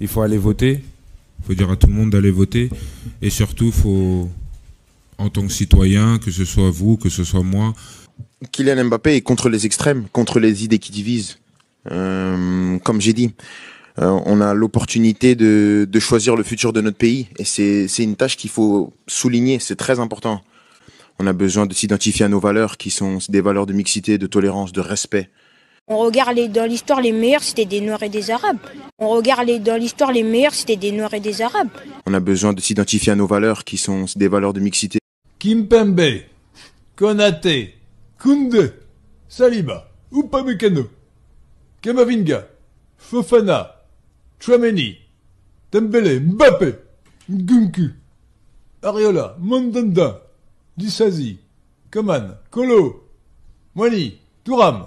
il faut aller voter. Il faut dire à tout le monde d'aller voter. Et surtout, faut, en tant que citoyen, que ce soit vous, que ce soit moi. Kylian Mbappé est contre les extrêmes, contre les idées qui divisent. Euh, comme j'ai dit, euh, on a l'opportunité de, choisir le futur de notre pays. Et c'est une tâche qu'il faut souligner, c'est très important. On a besoin de s'identifier à nos valeurs qui sont des valeurs de mixité, de tolérance, de respect. On regarde les, dans l'histoire les meilleurs, c'était des Noirs et des Arabes. On regarde les, dans l'histoire les meilleurs, c'était des Noirs et des Arabes. On a besoin de s'identifier à nos valeurs qui sont des valeurs de mixité. Kimpembe, Konate, Koundé, Saliba, Upamecano, Kamavinga, Fofana, Chouameni, Dembélé, Mbappé, Ngunku, Ariola, Mandanda, Dissasi, Coman, Kolo, Mwani, Touram.